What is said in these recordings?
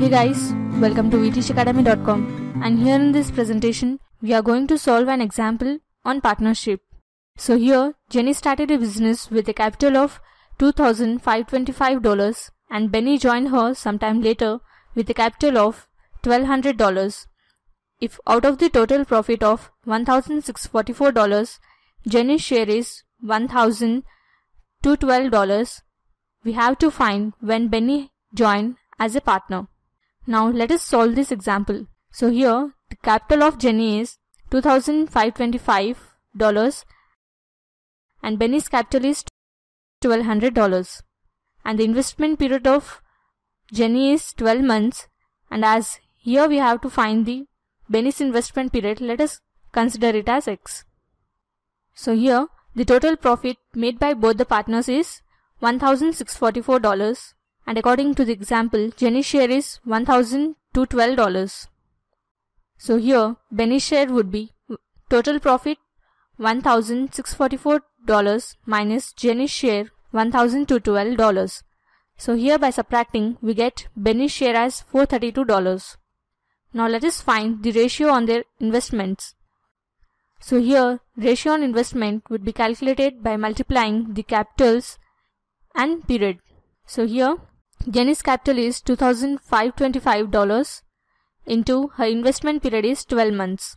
Hey guys, welcome to vtishacademy.com and here in this presentation we are going to solve an example on partnership. So here Jenny started a business with a capital of $2,525 and Benny joined her sometime later with a capital of $1,200. If out of the total profit of $1,644, Jenny's share is $1,212, we have to find when Benny joined as a partner. Now let us solve this example. So here the capital of Jenny is $2,525 and Benny's capital is $1,200 and the investment period of Jenny is 12 months and as here we have to find the Benny's investment period let us consider it as X. So here the total profit made by both the partners is $1,644 and according to the example, Jenny's share is $1,212. So here, Benny's share would be total profit $1,644 minus Jenny's share $1,212. So here by subtracting, we get Benny's share as $432. Now let us find the ratio on their investments. So here, ratio on investment would be calculated by multiplying the capitals and period. So here Jenny's capital is $2,525 into her investment period is 12 months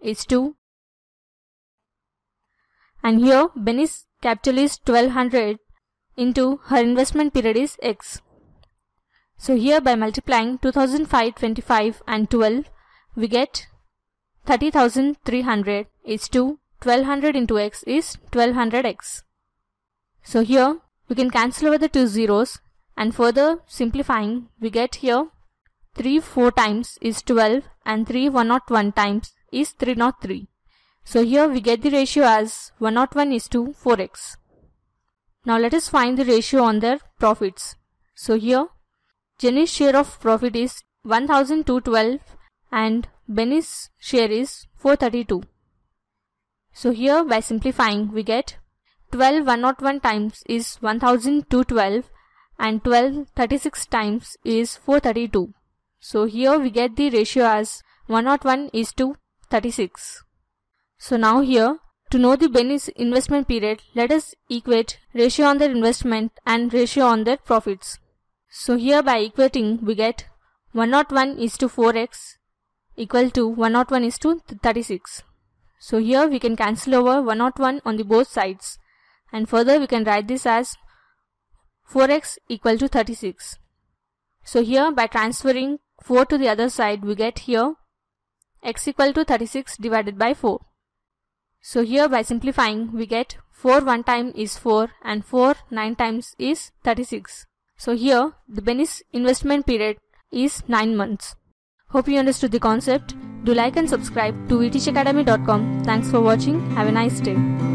is 2 and here Benny's capital is 1200 into her investment period is x. So here by multiplying 2525 and 12 we get 30300 is 2 1200 into x is 1200x. So here we can cancel over the two zeros and further simplifying we get here 3 4 times is 12 and 3 101 times is 303. So here we get the ratio as 101 is to 4x. Now let us find the ratio on their profits. So here Jenny's share of profit is 1212 and Benny's share is 432. So here by simplifying we get 12 101 times is 1212 and 12 36 times is 432. So here we get the ratio as 101 is to 36. So now here to know the Benny's investment period, let us equate ratio on their investment and ratio on their profits. So here by equating we get 101 is to 4x equal to 101 is to 36. So here we can cancel over 101 on the both sides and further we can write this as 4x equal to 36. So here by transferring 4 to the other side we get here x equal to 36 divided by 4. So here by simplifying we get 4 1 time is 4 and 4 9 times is 36. So here the Benny's investment period is 9 months. Hope you understood the concept. Do like and subscribe to vtechacademy.com. Thanks for watching. Have a nice day.